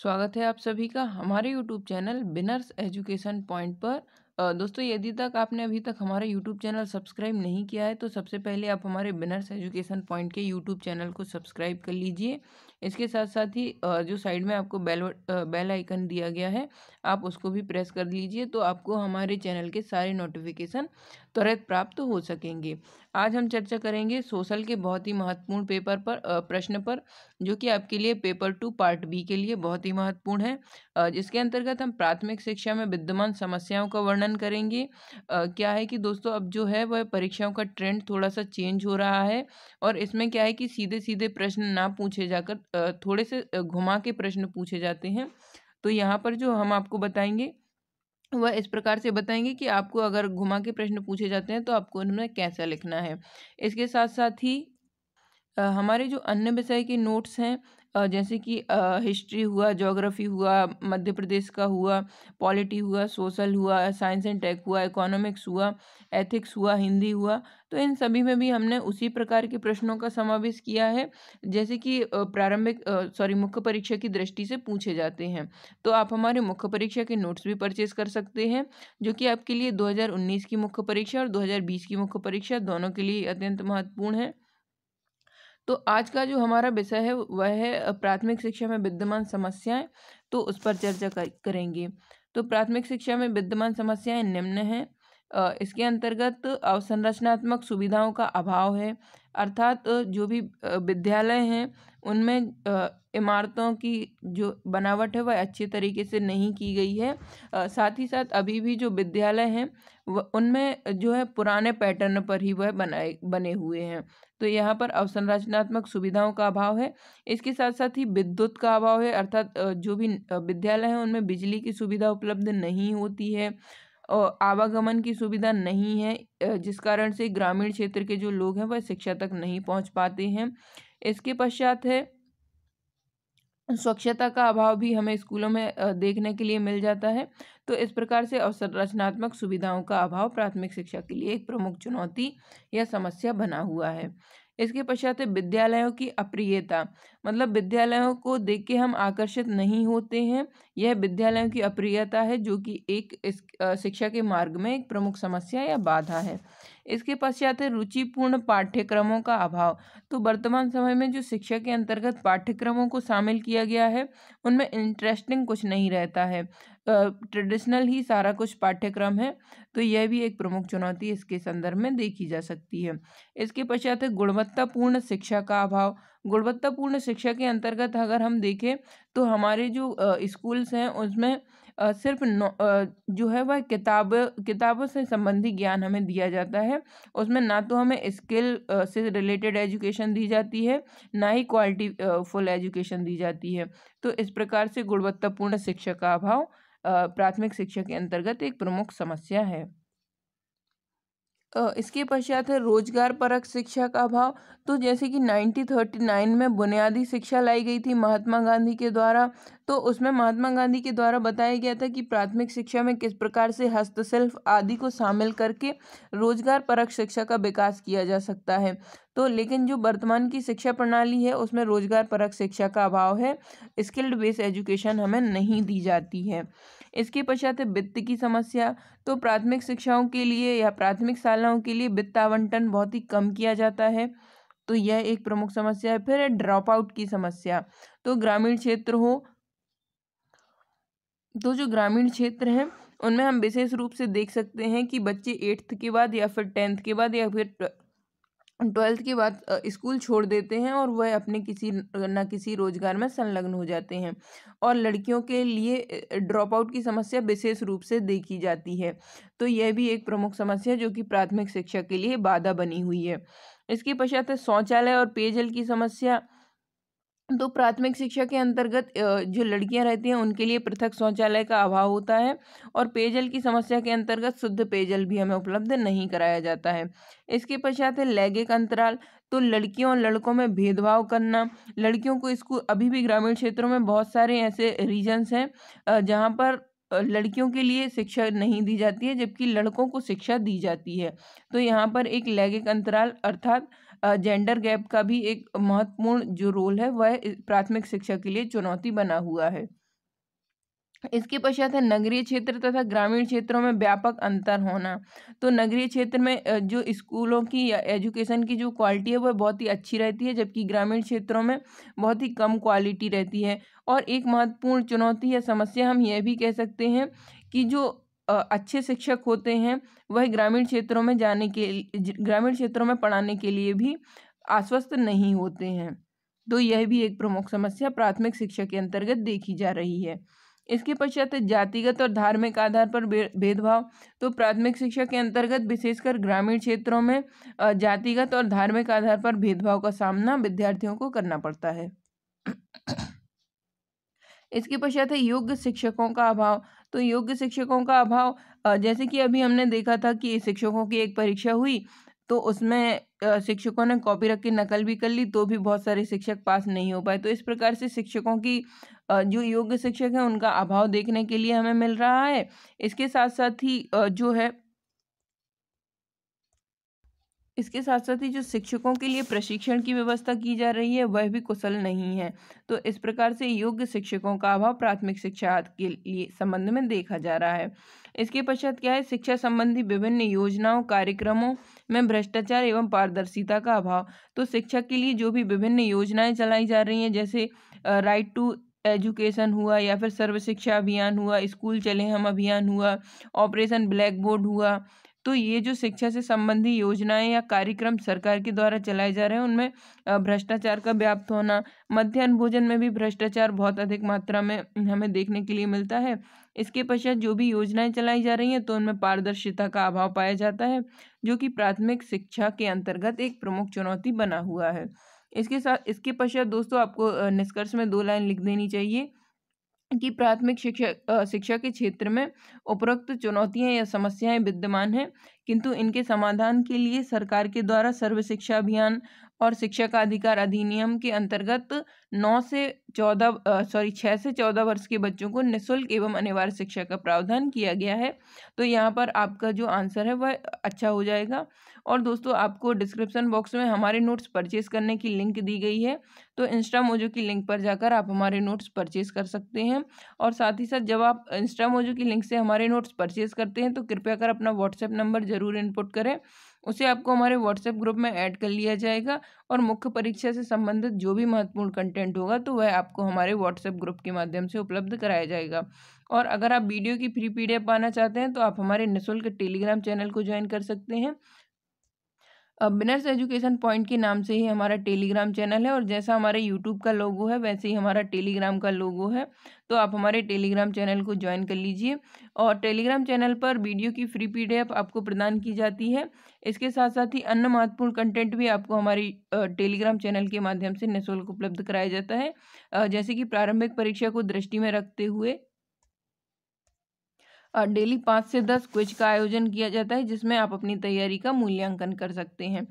स्वागत है आप सभी का हमारे YouTube channel winners education point पर दोस्तों यदि तक आपने अभी तक हमारा यूट्यूब चैनल सब्सक्राइब नहीं किया है तो सबसे पहले आप हमारे बिनर्स एजुकेशन पॉइंट के यूट्यूब चैनल को सब्सक्राइब कर लीजिए इसके साथ साथ ही जो साइड में आपको बेल बेल आइकन दिया गया है आप उसको भी प्रेस कर लीजिए तो आपको हमारे चैनल के सारे नोटिफिकेशन त्वरित प्राप्त हो सकेंगे आज हम चर्चा करेंगे सोशल के बहुत ही महत्वपूर्ण पेपर पर प्रश्न पर जो कि आपके लिए पेपर टू पार्ट बी के लिए बहुत ही महत्वपूर्ण है जिसके अंतर्गत हम प्राथमिक शिक्षा में विद्यमान समस्याओं का वर्णन करेंगे क्या है कि दोस्तों अब जो है वह परीक्षाओं का ट्रेंड थोड़ा सा चेंज हो रहा है और इसमें क्या है कि सीधे सीधे प्रश्न ना पूछे जाकर थोड़े से घुमा के प्रश्न पूछे जाते हैं तो यहाँ पर जो हम आपको बताएंगे वह इस प्रकार से बताएंगे कि आपको अगर घुमा के प्रश्न पूछे जाते हैं तो आपको उन्होंने कैसा लिखना है इसके साथ साथ ही हमारे जो अन्य विषय के नोट्स हैं जैसे कि हिस्ट्री हुआ जोग्राफ़ी हुआ मध्य प्रदेश का हुआ पॉलिटी हुआ सोशल हुआ साइंस एंड टेक हुआ इकोनॉमिक्स हुआ एथिक्स हुआ हिंदी हुआ तो इन सभी में भी हमने उसी प्रकार के प्रश्नों का समावेश किया है जैसे कि प्रारंभिक सॉरी मुख्य परीक्षा की दृष्टि से पूछे जाते हैं तो आप हमारे मुख्य परीक्षा के नोट्स भी परचेज कर सकते हैं जो कि आपके लिए 2019 की मुख्य परीक्षा और 2020 की मुख्य परीक्षा दोनों के लिए अत्यंत महत्वपूर्ण है तो आज का जो हमारा विषय है वह है प्राथमिक शिक्षा में विद्यमान समस्याएं तो उस पर चर्चा करेंगे तो प्राथमिक शिक्षा में विद्यमान समस्याएं निम्न हैं इसके अंतर्गत अवसंरचनात्मक सुविधाओं का अभाव है अर्थात जो भी विद्यालय हैं उनमें इमारतों की जो बनावट है वह अच्छे तरीके से नहीं की गई है साथ ही साथ अभी भी जो विद्यालय हैं उनमें जो है पुराने पैटर्न पर ही वह बनाए बने हुए हैं तो यहाँ पर अवसंरचनात्मक सुविधाओं का अभाव है इसके साथ साथ ही विद्युत का अभाव है अर्थात जो भी विद्यालय हैं उनमें बिजली की सुविधा उपलब्ध नहीं होती है आवागमन की सुविधा नहीं है जिस कारण से ग्रामीण क्षेत्र के जो लोग हैं वह शिक्षा तक नहीं पहुंच पाते हैं इसके पश्चात है स्वच्छता का अभाव भी हमें स्कूलों में देखने के लिए मिल जाता है तो इस प्रकार से अवसर रचनात्मक सुविधाओं का अभाव प्राथमिक शिक्षा के लिए एक प्रमुख चुनौती या समस्या बना हुआ है इसके पश्चात विद्यालयों की अप्रियता मतलब विद्यालयों को देख के हम आकर्षित नहीं होते हैं यह विद्यालयों की अप्रियता है जो कि एक इस शिक्षा के मार्ग में एक प्रमुख समस्या या बाधा है इसके पश्चात है रुचिपूर्ण पाठ्यक्रमों का अभाव तो वर्तमान समय में जो शिक्षा के अंतर्गत पाठ्यक्रमों को शामिल किया गया है उनमें इंटरेस्टिंग कुछ नहीं रहता है ट्रेडिशनल ही सारा कुछ पाठ्यक्रम है तो यह भी एक प्रमुख चुनौती इसके संदर्भ में देखी जा सकती है इसके पश्चात है गुणवत्तापूर्ण शिक्षा का अभाव गुणवत्तापूर्ण शिक्षा के अंतर्गत अगर हम देखें तो हमारे जो स्कूल्स हैं उसमें सिर्फ जो है वह किताब किताबों से संबंधी ज्ञान हमें दिया जाता है उसमें ना तो हमें स्किल से रिलेटेड एजुकेशन दी जाती है ना ही क्वालिटी फुल एजुकेशन दी जाती है तो इस प्रकार से गुणवत्तापूर्ण शिक्षा का अभाव प्राथमिक शिक्षा के अंतर्गत एक प्रमुख समस्या है इसके पश्चात है रोजगार परक शिक्षा का अभाव तो जैसे कि नाइनटीन थर्टी नाइन में बुनियादी शिक्षा लाई गई थी महात्मा गांधी के द्वारा तो उसमें महात्मा गांधी के द्वारा बताया गया था कि प्राथमिक शिक्षा में किस प्रकार से हस्तशिल्प आदि को शामिल करके रोजगार परक शिक्षा का विकास किया जा सकता है तो लेकिन जो वर्तमान की शिक्षा प्रणाली है उसमें रोजगार परक शिक्षा का अभाव है स्किल्ड बेस्ड एजुकेशन हमें नहीं दी जाती है इसके पश्चात है वित्त की समस्या तो प्राथमिक शिक्षाओं के लिए या प्राथमिक शालाओं के लिए वित्त आवंटन बहुत ही कम किया जाता है तो यह एक प्रमुख समस्या है फिर ड्रॉप आउट की समस्या तो ग्रामीण क्षेत्र हो तो जो ग्रामीण क्षेत्र हैं उनमें हम विशेष रूप से देख सकते हैं कि बच्चे एट्थ के बाद या फिर टेंथ के बाद या फिर ट्वेल्थ के बाद स्कूल छोड़ देते हैं और वह अपने किसी ना किसी रोजगार में संलग्न हो जाते हैं और लड़कियों के लिए ड्रॉप आउट की समस्या विशेष रूप से देखी जाती है तो यह भी एक प्रमुख समस्या जो कि प्राथमिक शिक्षा के लिए बाधा बनी हुई है इसके पश्चात शौचालय और पेयजल की समस्या तो प्राथमिक शिक्षा के अंतर्गत जो लड़कियां रहती हैं उनके लिए पृथक शौचालय का अभाव होता है और पेयजल की समस्या के अंतर्गत शुद्ध पेयजल भी हमें उपलब्ध नहीं कराया जाता है इसके पश्चात है लैंगिक अंतराल तो लड़कियों और लड़कों में भेदभाव करना लड़कियों को स्कूल अभी भी ग्रामीण क्षेत्रों में बहुत सारे ऐसे रीजन्स हैं जहाँ पर लड़कियों के लिए शिक्षा नहीं दी जाती है जबकि लड़कों को शिक्षा दी जाती है तो यहाँ पर एक लैंगिक अंतराल अर्थात जेंडर गैप का भी एक महत्वपूर्ण जो रोल है वह प्राथमिक शिक्षा के लिए चुनौती बना हुआ है इसके पश्चात है नगरीय क्षेत्र तथा ग्रामीण क्षेत्रों में व्यापक अंतर होना तो नगरीय क्षेत्र में जो स्कूलों की या एजुकेशन की जो क्वालिटी है वह बहुत ही अच्छी रहती है जबकि ग्रामीण क्षेत्रों में बहुत ही कम क्वालिटी रहती है और एक महत्वपूर्ण चुनौती या समस्या हम यह भी कह सकते हैं कि जो अच्छे शिक्षक होते हैं वह ग्रामीण क्षेत्रों में जाने के ग्रामीण क्षेत्रों में पढ़ाने के लिए भी आश्वस्त नहीं होते हैं तो यह भी एक प्रमुख समस्या प्राथमिक शिक्षा के अंतर्गत देखी जा रही है इसके पश्चात जातिगत और धार्मिक आधार पर भेदभाव तो प्राथमिक शिक्षा के अंतर्गत विशेषकर ग्रामीण क्षेत्रों में जातिगत और धार्मिक आधार पर भेदभाव का सामना विद्यार्थियों को करना पड़ता है इसके पश्चात है योग्य शिक्षकों का अभाव तो योग्य शिक्षकों का अभाव जैसे कि अभी हमने देखा था कि शिक्षकों की एक परीक्षा हुई तो उसमें शिक्षकों ने कॉपी रख के नकल भी कर ली तो भी बहुत सारे शिक्षक पास नहीं हो पाए तो इस प्रकार से शिक्षकों की जो योग्य शिक्षक हैं उनका अभाव देखने के लिए हमें मिल रहा है इसके साथ साथ ही जो है इसके साथ साथ ही जो शिक्षकों के लिए प्रशिक्षण की व्यवस्था की जा रही है वह भी कुशल नहीं है तो इस प्रकार से योग्य शिक्षकों का अभाव प्राथमिक शिक्षा के लिए संबंध में देखा जा रहा है इसके पश्चात क्या है शिक्षा संबंधी विभिन्न योजनाओं कार्यक्रमों में भ्रष्टाचार एवं पारदर्शिता का अभाव तो शिक्षा के लिए जो भी विभिन्न योजनाएँ चलाई जा रही हैं जैसे राइट टू एजुकेशन हुआ या फिर सर्व शिक्षा अभियान हुआ स्कूल चले हम अभियान हुआ ऑपरेशन ब्लैक बोर्ड हुआ तो ये जो शिक्षा से संबंधी योजनाएं या कार्यक्रम सरकार के द्वारा चलाए जा रहे हैं उनमें भ्रष्टाचार का व्याप्त होना मध्यान्ह भोजन में भी भ्रष्टाचार बहुत अधिक मात्रा में हमें देखने के लिए मिलता है इसके पश्चात जो भी योजनाएं चलाई जा रही हैं तो उनमें पारदर्शिता का अभाव पाया जाता है जो कि प्राथमिक शिक्षा के अंतर्गत एक प्रमुख चुनौती बना हुआ है इसके साथ इसके पश्चात दोस्तों आपको निष्कर्ष में दो लाइन लिख देनी चाहिए कि प्राथमिक शिक्षा शिक्षा के क्षेत्र में उपरोक्त चुनौतियाँ या समस्याएँ विद्यमान हैं किंतु इनके समाधान के लिए सरकार के द्वारा सर्व शिक्षा अभियान और शिक्षा का अधिकार अधिनियम के अंतर्गत नौ से चौदह सॉरी छः से चौदह वर्ष के बच्चों को निःशुल्क एवं अनिवार्य शिक्षा का प्रावधान किया गया है तो यहाँ पर आपका जो आंसर है वह अच्छा हो जाएगा और दोस्तों आपको डिस्क्रिप्शन बॉक्स में हमारे नोट्स परचेज करने की लिंक दी गई है तो इंस्टा मोजो की लिंक पर जाकर आप हमारे नोट्स परचेज कर सकते हैं और साथ ही साथ जब आप इंस्टा मोजो की लिंक से हमारे नोट्स परचेज करते हैं तो कृपया कर अपना व्हाट्सएप नंबर जरूर ज़रूर इनपुट करें उसे आपको हमारे व्हाट्सएप ग्रुप में ऐड कर लिया जाएगा और मुख्य परीक्षा से संबंधित जो भी महत्वपूर्ण कंटेंट होगा तो वह आपको हमारे व्हाट्सएप ग्रुप के माध्यम से उपलब्ध कराया जाएगा और अगर आप वीडियो की फ्री पी पाना चाहते हैं तो आप हमारे निःशुल्क टेलीग्राम चैनल को ज्वाइन कर सकते हैं बिनर्स एजुकेशन पॉइंट के नाम से ही हमारा टेलीग्राम चैनल है और जैसा हमारे यूट्यूब का लोगो है वैसे ही हमारा टेलीग्राम का लोगो है तो आप हमारे टेलीग्राम चैनल को ज्वाइन कर लीजिए और टेलीग्राम चैनल पर वीडियो की फ्री पी आपको प्रदान की जाती है इसके साथ साथ ही अन्य महत्वपूर्ण कंटेंट भी आपको हमारी टेलीग्राम चैनल के माध्यम से निःशुल्क उपलब्ध कराया जाता है जैसे कि प्रारंभिक परीक्षा को दृष्टि में रखते हुए डेली पाँच से दस क्विज का आयोजन किया जाता है जिसमें आप अपनी तैयारी का मूल्यांकन कर सकते हैं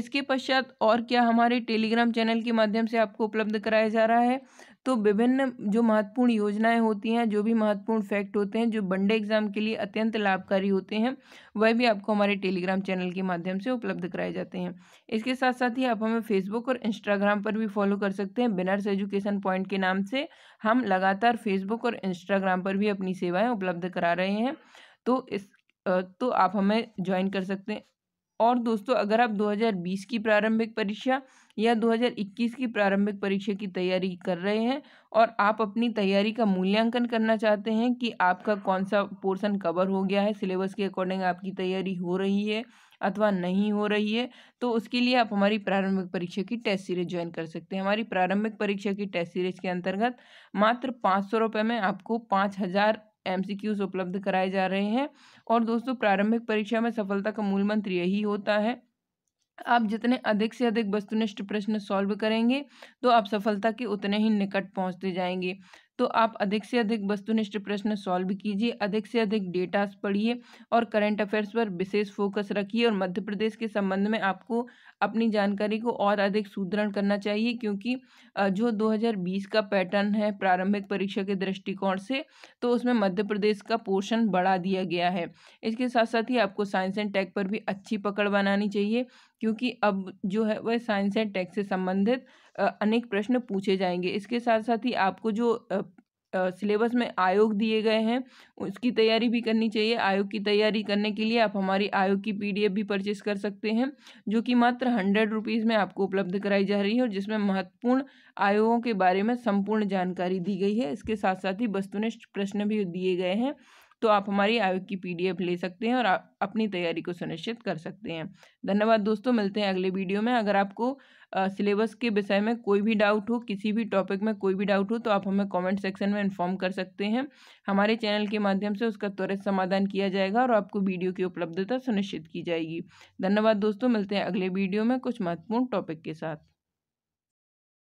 इसके पश्चात और क्या हमारे टेलीग्राम चैनल के माध्यम से आपको उपलब्ध कराया जा रहा है तो विभिन्न जो महत्वपूर्ण योजनाएं होती हैं जो भी महत्वपूर्ण फैक्ट होते हैं जो बंडे एग्जाम के लिए अत्यंत लाभकारी होते हैं वह भी आपको हमारे टेलीग्राम चैनल के माध्यम से उपलब्ध कराए जाते हैं इसके साथ साथ ही आप हमें फेसबुक और इंस्टाग्राम पर भी फॉलो कर सकते हैं बिनर्स एजुकेशन पॉइंट के नाम से हम लगातार फेसबुक और इंस्टाग्राम पर भी अपनी सेवाएँ उपलब्ध करा रहे हैं तो इस तो आप हमें ज्वाइन कर सकते हैं और दोस्तों अगर आप 2020 की प्रारंभिक परीक्षा या 2021 की प्रारंभिक परीक्षा की तैयारी कर रहे हैं और आप अपनी तैयारी का मूल्यांकन करना चाहते हैं कि आपका कौन सा पोर्शन कवर हो गया है सिलेबस के अकॉर्डिंग आपकी तैयारी हो रही है अथवा नहीं हो रही है तो उसके लिए आप हमारी प्रारंभिक परीक्षा की टेस्ट सीरीज ज्वाइन कर सकते हैं हमारी प्रारंभिक परीक्षा की टेस्ट सीरीज के अंतर्गत मात्र पाँच सौ रुपये में आपको पाँच हज़ार एम उपलब्ध कराए जा रहे हैं और दोस्तों प्रारंभिक परीक्षा में सफलता का मूल मंत्र यही होता है आप जितने अधिक से अधिक वस्तुनिष्ठ प्रश्न सॉल्व करेंगे तो आप सफलता के उतने ही निकट पहुंचते जाएंगे तो आप अधिक से अधिक वस्तुनिष्ठ प्रश्न सॉल्व कीजिए अधिक से अधिक डेटास पढ़िए और करंट अफेयर्स पर विशेष फोकस रखिए और मध्य प्रदेश के संबंध में आपको अपनी जानकारी को और अधिक सुदृढ़ करना चाहिए क्योंकि जो 2020 का पैटर्न है प्रारंभिक परीक्षा के दृष्टिकोण से तो उसमें मध्य प्रदेश का पोर्शन बढ़ा दिया गया है इसके साथ साथ ही आपको साइंस एंड टेक पर भी अच्छी पकड़ बनानी चाहिए क्योंकि अब जो है वह साइंस एंड टेक से संबंधित अनेक प्रश्न पूछे जाएंगे इसके साथ साथ ही आपको जो सिलेबस में आयोग दिए गए हैं उसकी तैयारी भी करनी चाहिए आयोग की तैयारी करने के लिए आप हमारी आयोग की पीडीएफ भी परचेस कर सकते हैं जो कि मात्र हंड्रेड रुपीज़ में आपको उपलब्ध कराई जा रही है और जिसमें महत्वपूर्ण आयोगों के बारे में संपूर्ण जानकारी दी गई है इसके साथ साथ ही वस्तुनिष्ठ प्रश्न भी दिए गए हैं तो आप हमारी आयोग की पी ले सकते हैं और आप अपनी तैयारी को सुनिश्चित कर सकते हैं धन्यवाद दोस्तों मिलते हैं अगले वीडियो में अगर आपको सिलेबस के विषय में कोई भी डाउट हो किसी भी टॉपिक में कोई भी डाउट हो तो आप हमें कमेंट सेक्शन में इन्फॉर्म कर सकते हैं हमारे चैनल के माध्यम से उसका त्वरित समाधान किया जाएगा और आपको वीडियो की उपलब्धता सुनिश्चित की जाएगी धन्यवाद दोस्तों मिलते हैं अगले वीडियो में कुछ महत्वपूर्ण टॉपिक के साथ